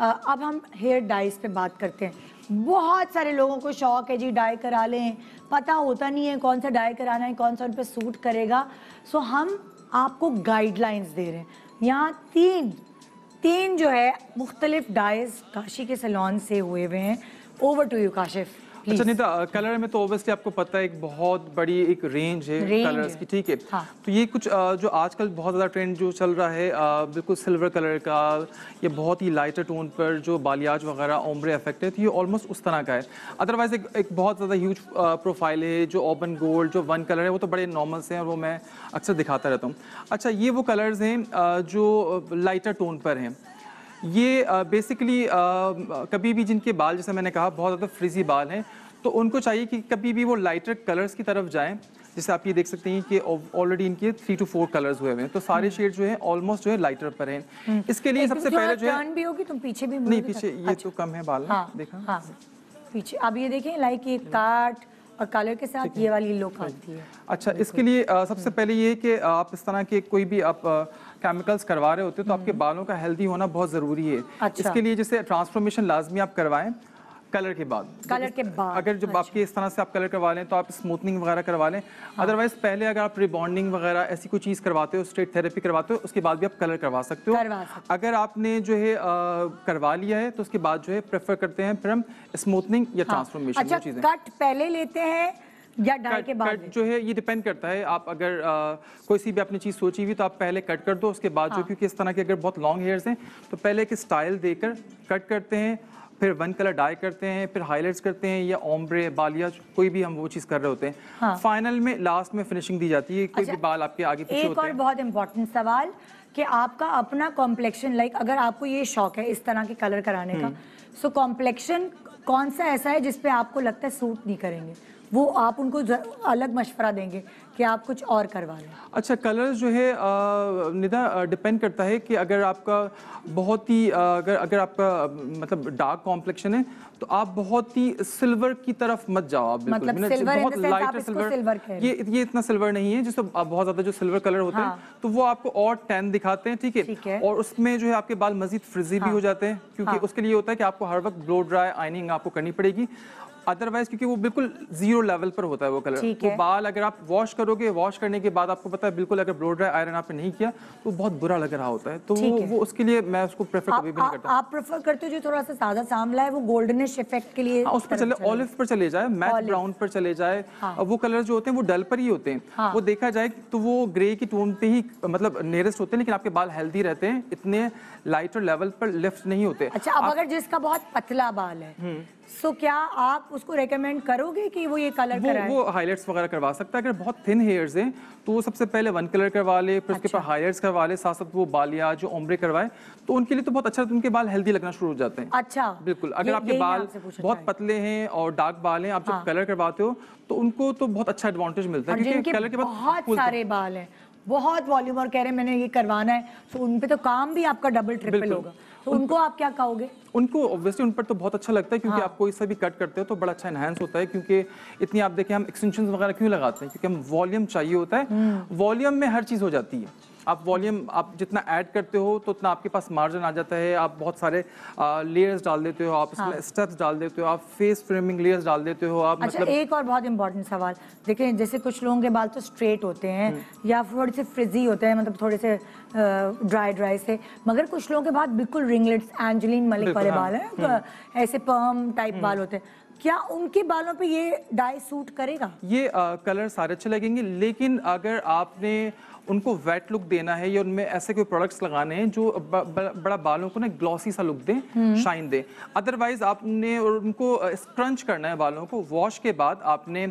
अब हम hair dies पे बात करते हैं बहुत सारे लोगों को शौक है जी डाई करा लें पता होता नहीं है कौन सा डाई कराना है कौन सा उन पर सूट करेगा सो हम आपको गाइडलाइंस दे रहे हैं यहाँ तीन तीन जो है मुख्तलिफ डाइज काशी के सलोन से हुए हुए हैं ओवर टू यू काशिफ़ अच्छा नीता कलर uh, में तो ऑब्वियसली आपको पता है एक बहुत बड़ी एक रेंज है कलर्स की ठीक है हाँ। तो ये कुछ uh, जो आजकल बहुत ज़्यादा ट्रेंड जो चल रहा है uh, बिल्कुल सिल्वर कलर का या बहुत ही लाइटर टोन पर जो बालियाज वगैरह ओमरे अफेक्ट है तो ये ऑलमोस्ट उस तरह का है अदरवाइज एक, एक बहुत ज़्यादा ह्यूज प्रोफाइल है जो ओपन गोल्ड जो वन कलर है वो तो बड़े से हैं वो मैं अक्सर दिखाता रहता हूँ अच्छा ये वो कलर्स हैं जो लाइटर टोन पर हैं ये बेसिकली uh, uh, कभी भी जिनके बाल जैसे मैंने कहा बहुत ज़्यादा फ्रिजी बाल हैं तो उनको चाहिए कि कभी भी वो लाइटर कलर्स की तरफ जाएं जैसे आप ये देख सकते हैं कि ऑलरेडी इनके थ्री टू फोर कलर्स हुए हुए हैं तो सारे शेड हम्म। जो है ऑलमोस्ट जो है लाइटर पर हैं हम्म। इसके लिए सबसे पहले जो है भी होगी तुम पीछे भी नहीं तो पीछे अच्छा। ये तो कम है बाल हाँ, देखा हाँ, पीछे अब ये देखें लाइक ये काट हम्म। और कलर के साथ ये वाली लुक आती है अच्छा इसके लिए सबसे पहले ये कि आप इस तरह के कोई भी आप केमिकल्स करवा रहे होते हैं तो आपके हम्म। बालों का हेल्दी होना बहुत ज़रूरी है अच्छा। इसके लिए जैसे ट्रांसफॉर्मेशन लाजमी आप करवाएं कलर के बाद कलर के बाद अगर जब अच्छा। आपकी इस तरह से आप कलर करवा लें तो आप स्मूथनिंग वगैरह करवा लें अदरवाइज हाँ। पहले अगर आप रिबॉन्डिंग वगैरह ऐसी कोई चीज़ करवाते हो स्ट्रेट थेरेपी करवाते हो उसके बाद भी आप कलर करवा सकते हो अगर आपने जो है करवा लिया है तो उसके बाद जो है प्रेफर करते हैं फिर हम स्मूथनिंग या ट्रांसफॉर्मेशन हाँ। अच्छा, कट पहले लेते हैं या डाई के बाद जो है ये डिपेंड करता है आप अगर आ, कोई सी भी अपनी चीज़ सोची हुई तो आप पहले कट कर दो उसके बाद हाँ। जो क्योंकि इस तरह के अगर बहुत लॉन्ग हेयर्स हैं तो पहले एक स्टाइल देकर कट करते हैं फिर वन कलर डाई करते हैं फिर हाईलाइट्स करते हैं या ओम्ब्रे बालिया कोई भी हम वो चीज़ कर रहे होते हैं हाँ। फाइनल में लास्ट में फिनिशिंग दी जाती है कोई अच्छा, भी बाल आपके आगे पीछे एक और बहुत इंपॉर्टेंट सवाल कि आपका अपना कॉम्प्लेक्शन लाइक अगर आपको ये शौक है इस तरह के कलर कराने का सो कॉम्प्लेक्शन हम्म। कौन सा ऐसा है जिसपे आपको लगता है सूट नहीं करेंगे वो आप उनको अलग मशवरा देंगे कि आप कुछ और करवा लें अच्छा कलर्स जो है निधा डिपेंड करता है कि अगर आपका बहुत ही अगर अगर आपका मतलब डार्क कॉम्प्लेक्शन है तो आप बहुत ही सिल्वर की तरफ मत जाओ आप मतलब सिल्वर बहुत लाइटर सिल्वर, सिल्वर ये ये इतना सिल्वर नहीं है जिसको आप बहुत ज़्यादा जो सिल्वर कलर होते हाँ। हैं तो वो आपको और टैन दिखाते हैं ठीक है और उसमें जो है आपके बाल मजीद फ्रिजी भी हाँ। हो जाते हैं क्योंकि हाँ। उसके लिए होता है कि आपको हर वक्त ब्लो ड्राई आइनिंग आपको करनी पड़ेगी अदरवाइज क्योंकि वो बिल्कुल जीरो लेवल पर होता है वो कलर वो तो बाल अगर आप वॉश करोगे वॉश करने के बाद आपको पता है बिल्कुल अगर ब्लो ड्राई आयरन आपने नहीं किया तो बहुत बुरा लग रहा होता है तो वो, है। वो उसके लिए मैं उसको प्रेफर आ, कभी भी नहीं करता आप प्रेफर करते हो जो थोड़ा सा सादा सामला है वो गोल्डनिश इफेक्ट के लिए हाँ, उस पर चले ऑलिव पर चले जाए मैट ब्राउन पर चले जाए हाँ। वो कलर जो होते हैं वो डल पर ही होते हैं हाँ। वो देखा जाए तो वो ग्रे की टोन पे ही मतलब नियरेस्ट होते हैं लेकिन आपके बाल हेल्दी रहते हैं इतने लाइटर लेवल पर लिफ्ट नहीं होते अच्छा अब अगर जिसका बहुत पतला बाल है सो हम्म। तो क्या आप उसको रेकमेंड करोगे कि वो ये कलर वो, वो हाईलाइट्स वगैरह करवा सकता है अगर बहुत थिन हेयर्स हैं तो वो सबसे पहले वन कलर करवा ले फिर अच्छा। उसके ऊपर हाईलाइट्स करवा ले साथ साथ वो बाल या जो ओमरे करवाए तो उनके लिए तो बहुत अच्छा तो उनके बाल हेल्दी लगना शुरू हो जाते हैं अच्छा बिल्कुल अगर आपके बाल बहुत पतले हैं और डार्क बाल हैं आप जब कलर हाँ। करवाते हो तो उनको तो बहुत अच्छा एडवांटेज मिलता है हाँ, कलर के बाद बहुत सारे बाल हैं बहुत वॉल्यूम और कह रहे हैं मैंने ये करवाना है सो तो उन पे तो काम भी आपका डबल ट्रिपल होगा तो उनको, आप क्या कहोगे उनको ऑब्वियसली उन पर तो बहुत अच्छा लगता है क्योंकि हाँ। आपको इससे भी कट करते हो तो बड़ा अच्छा एनहेंस होता है क्योंकि इतनी आप देखें हम एक्सटेंशन वगैरह क्यों लगाते हैं क्योंकि हम वॉल्यूम चाहिए होता है वॉल्यूम हम्म। में हर चीज़ हो जाती है आप वॉल्यूम आप जितना ऐड करते हो तो उतना आपके पास मार्जिन आ जाता है आप बहुत सारे लेयर्स डाल देते हो आप हाँ। स्टेप्स डाल देते हो आप फेस फ्रेमिंग लेयर्स डाल देते हो आप अच्छा, मतलब एक और बहुत इंपॉर्टेंट सवाल देखें जैसे कुछ लोगों के बाल तो स्ट्रेट होते हैं हम्म। या थोड़े से फ्रिजी होते हैं मतलब थोड़े से ड्राई ड्राई से मगर कुछ लोगों के बाद बिल्कुल रिंगलेट्स एंजलिन मलिक वाले हाँ। बाल हैं तो हम्म। ऐसे पर्म हम्म। टाइप बाल होते हैं क्या उनके बालों पे ये डाई सूट करेगा ये आ, कलर सारे अच्छे लगेंगे लेकिन अगर आपने उनको वेट लुक देना है या उनमें ऐसे कोई प्रोडक्ट्स लगाने हैं जो ब, ब, बड़ा बालों को ना ग्लॉसी सा लुक दें शाइन हम्म। दें अदरवाइज आपने उनको स्क्रंच करना है बालों को वॉश के बाद आपने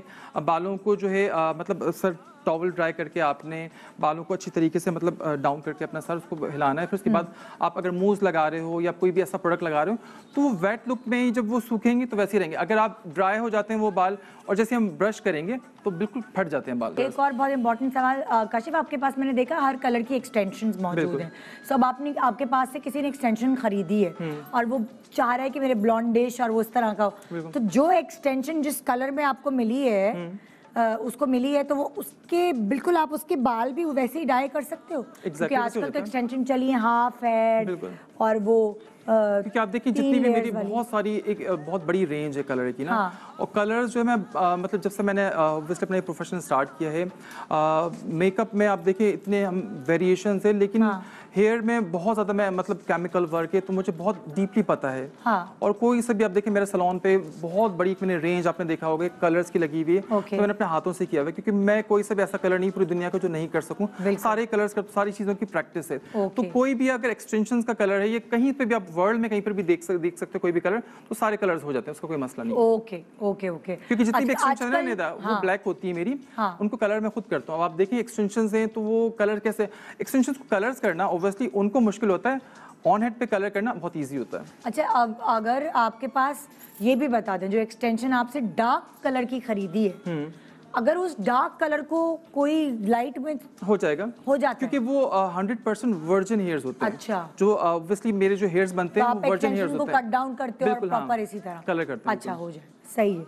बालों को जो है आ, मतलब सर टॉवल ड्राई करके आपने बालों को अच्छी तरीके से मतलब डाउन करके अपना सर उसको हिलाना है फिर उसके हम्म। बाद आप अगर मूव लगा रहे हो या कोई भी ऐसा प्रोडक्ट लगा रहे हो तो वो वेट लुक में ही जब वो सूखेंगे तो वैसे ही रहेंगे अगर आप ड्राई हो जाते हैं वो बाल और जैसे हम ब्रश करेंगे तो बिल्कुल फट जाते हैं बाल एक और बहुत इंपॉर्टेंट सवाल काशिफ आपके पास मैंने देखा हर कलर की एक्सटेंशन मौजूद हैं सब आपने आपके पास से किसी ने एक्सटेंशन खरीदी है हम्म। और वो चाह रहा है कि मेरे ब्लॉन्डिश और वो इस तरह का हो तो जो एक्सटेंशन जिस कलर में आपको मिली है Uh, उसको मिली है तो वो उसके बिल्कुल आप उसके बाल भी वैसे ही डाई कर सकते हो exactly क्योंकि आजकल तो एक्सटेंशन चली है हाफ हेड और वो क्योंकि आप देखिए जितनी भी मेरी बहुत सारी एक बहुत बड़ी रेंज है कलर की ना हाँ। और कलर्स जो है मैं आ, मतलब जब से मैंने ऑब्वियसली अपना प्रोफेशन स्टार्ट किया है मेकअप में आप देखिए इतने हम वेरिएशन है लेकिन हाँ। हेयर में बहुत ज़्यादा मैं मतलब केमिकल वर्क है तो मुझे बहुत डीपली पता है हाँ। और कोई सभी भी आप देखिए मेरे सलोन पे बहुत बड़ी मैंने रेंज आपने देखा होगा कलर्स की लगी हुई है तो मैंने अपने हाथों से किया हुआ क्योंकि मैं कोई सा भी ऐसा कलर नहीं पूरी दुनिया का जो नहीं कर सकूँ सारे कलर्स सारी चीज़ों की प्रैक्टिस है तो कोई भी अगर एक्सटेंशन का कलर है ये कहीं पर भी आप वर्ल्ड में कहीं पर भी देख सक, देख सकते कोई भी कलर तो सारे कलर हो जाते हैं उसका कोई मसला नहीं ओके ओके ओके क्योंकि जितनी भी एक्सटेंशन अच्छा, है ना वो ब्लैक हाँ। होती है मेरी हाँ। उनको कलर मैं खुद करता हूँ आप देखिए एक्सटेंशन है तो वो कलर कैसे एक्सटेंशन को कलर करना ऑब्वियसली उनको मुश्किल होता है ऑन हेड पे कलर करना बहुत इजी होता है अच्छा अब अगर आपके पास ये भी बता दें जो एक्सटेंशन आपसे डार्क कलर की खरीदी है हम्म। अगर उस डार्क कलर को कोई लाइट में हो जाएगा हो जाता क्योंकि है। वो हंड्रेड परसेंट वर्जन हेयर्स होते हैं अच्छा जो ऑब्वियसली मेरे जो हेयर्स बनते हैं तो वो वर्जन हेयर्स होते हैं कट डाउन करते हैं और प्रॉपर हाँ। इसी तरह कलर करते हैं अच्छा हो जाए सही है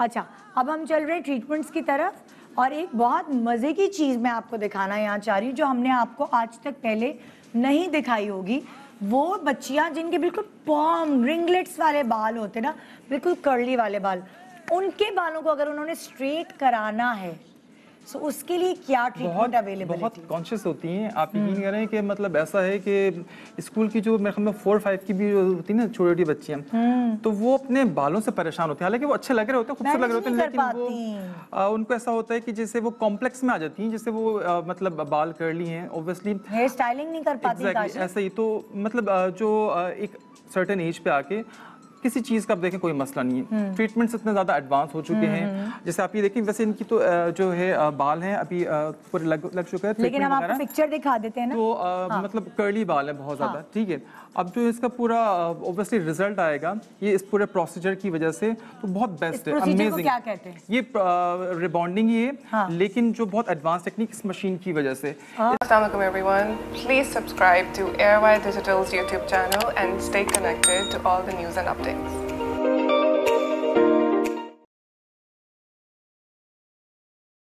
अच्छा अब हम चल रहे हैं ट्रीटमेंट्स की तरफ और एक बहुत मज़े की चीज़ मैं आपको दिखाना यहाँ चाह रही हूँ जो हमने आपको आज तक पहले नहीं दिखाई होगी वो बच्चियाँ जिनके बिल्कुल पॉम रिंगलेट्स वाले बाल होते ना बिल्कुल कर्ली वाले बाल उनके बालों को अगर उन्होंने स्ट्रेट कराना है सो so, उसके लिए क्या ट्रीटमेंट अवेलेबल बहुत कॉन्शियस होती हैं आप यकीन हम्म। करें कि मतलब ऐसा है कि स्कूल की जो मेरे ख्याल में फोर फाइव की भी होती है ना छोटी छोटी बच्चियाँ हम्म। तो वो अपने बालों से परेशान होती हैं हालांकि वो अच्छे लग रहे होते हैं खूबसूरत लग रहे होते हैं लेकिन वो उनको ऐसा होता है कि जैसे वो कॉम्प्लेक्स में आ जाती हैं जैसे वो मतलब बाल कर ली हैं ऑब्वियसली हेयर स्टाइलिंग नहीं कर पाती ऐसा ही तो मतलब जो एक सर्टन एज पे आके किसी चीज़ का देखें कोई मसला नहीं है ट्रीटमेंट्स हम्म। इतने ज़्यादा एडवांस हो चुके हैं हम्म, हम्म। जैसे आप ये देखें वैसे इनकी तो जो है बाल हैं अभी पूरे लग लग चुके हैं लेकिन हम आपको पिक्चर दिखा देते हैं ना तो हाँ। मतलब कर्ली बाल है बहुत ज़्यादा हाँ। ठीक है अब जो इसका पूरा ऑब्वियसली रिजल्ट आएगा ये इस पूरे प्रोसीजर की वजह से तो बहुत बेस्ट है अमेजिंग क्या कहते हैं ये रिबॉन्डिंग ही है हाँ। लेकिन जो बहुत एडवांस टेक्निक इस मशीन की वजह से हाँ। Assalamualaikum everyone. Please subscribe to Airwire Digital's YouTube channel and stay connected to all the news and updates. Thanks.